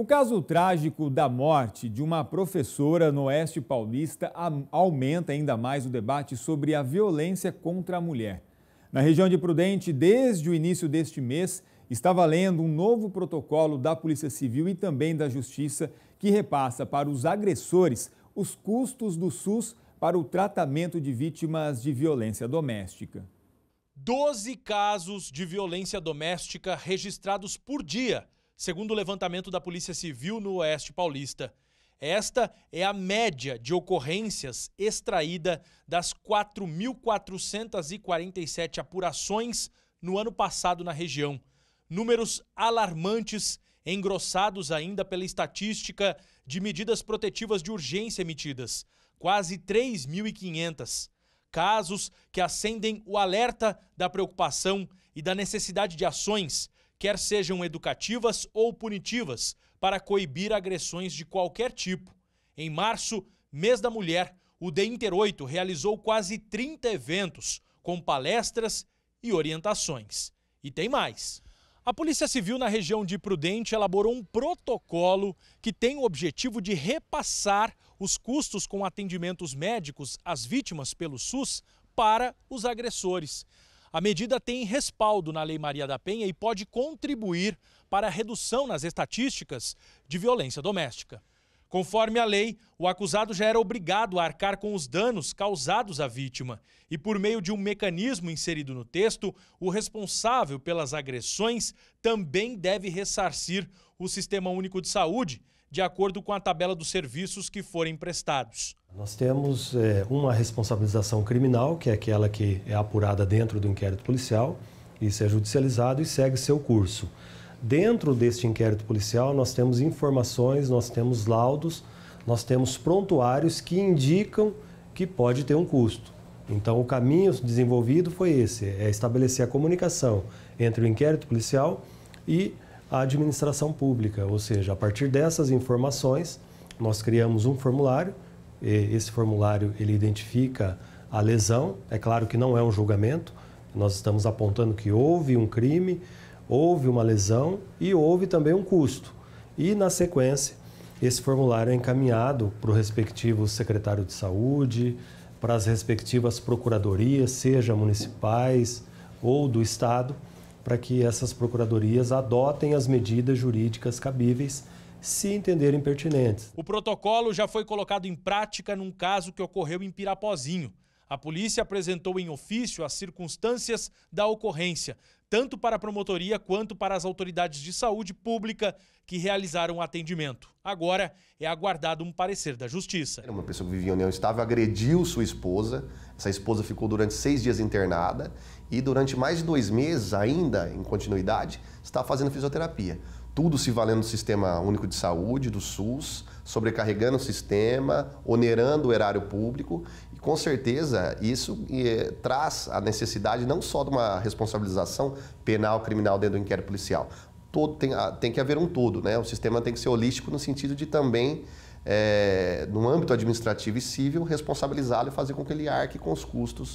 O caso trágico da morte de uma professora no Oeste Paulista aumenta ainda mais o debate sobre a violência contra a mulher. Na região de Prudente, desde o início deste mês, está valendo um novo protocolo da Polícia Civil e também da Justiça que repassa para os agressores os custos do SUS para o tratamento de vítimas de violência doméstica. 12 casos de violência doméstica registrados por dia segundo o levantamento da Polícia Civil no Oeste Paulista. Esta é a média de ocorrências extraída das 4.447 apurações no ano passado na região. Números alarmantes, engrossados ainda pela estatística de medidas protetivas de urgência emitidas quase 3.500. Casos que acendem o alerta da preocupação e da necessidade de ações quer sejam educativas ou punitivas, para coibir agressões de qualquer tipo. Em março, mês da mulher, o D Inter 8 realizou quase 30 eventos, com palestras e orientações. E tem mais. A Polícia Civil na região de Prudente elaborou um protocolo que tem o objetivo de repassar os custos com atendimentos médicos às vítimas pelo SUS para os agressores. A medida tem respaldo na Lei Maria da Penha e pode contribuir para a redução nas estatísticas de violência doméstica. Conforme a lei, o acusado já era obrigado a arcar com os danos causados à vítima. E por meio de um mecanismo inserido no texto, o responsável pelas agressões também deve ressarcir o Sistema Único de Saúde, de acordo com a tabela dos serviços que forem prestados. Nós temos é, uma responsabilização criminal, que é aquela que é apurada dentro do inquérito policial, isso é judicializado e segue seu curso. Dentro deste inquérito policial, nós temos informações, nós temos laudos, nós temos prontuários que indicam que pode ter um custo. Então, o caminho desenvolvido foi esse: é estabelecer a comunicação entre o inquérito policial e a administração pública, ou seja, a partir dessas informações, nós criamos um formulário, esse formulário ele identifica a lesão, é claro que não é um julgamento, nós estamos apontando que houve um crime, houve uma lesão e houve também um custo. E na sequência, esse formulário é encaminhado para o respectivo secretário de saúde, para as respectivas procuradorias, seja municipais ou do estado, para que essas procuradorias adotem as medidas jurídicas cabíveis se entenderem pertinentes. O protocolo já foi colocado em prática num caso que ocorreu em Pirapozinho. A polícia apresentou em ofício as circunstâncias da ocorrência, tanto para a promotoria quanto para as autoridades de saúde pública que realizaram o atendimento. Agora é aguardado um parecer da justiça. Uma pessoa que vivia em união estável agrediu sua esposa. Essa esposa ficou durante seis dias internada e durante mais de dois meses, ainda em continuidade, está fazendo fisioterapia tudo se valendo do Sistema Único de Saúde, do SUS, sobrecarregando o sistema, onerando o erário público. E com certeza isso eh, traz a necessidade não só de uma responsabilização penal, criminal dentro do inquérito policial. Todo tem, ah, tem que haver um todo, né? O sistema tem que ser holístico no sentido de também, é, no âmbito administrativo e civil, responsabilizá-lo e fazer com que ele arque com os custos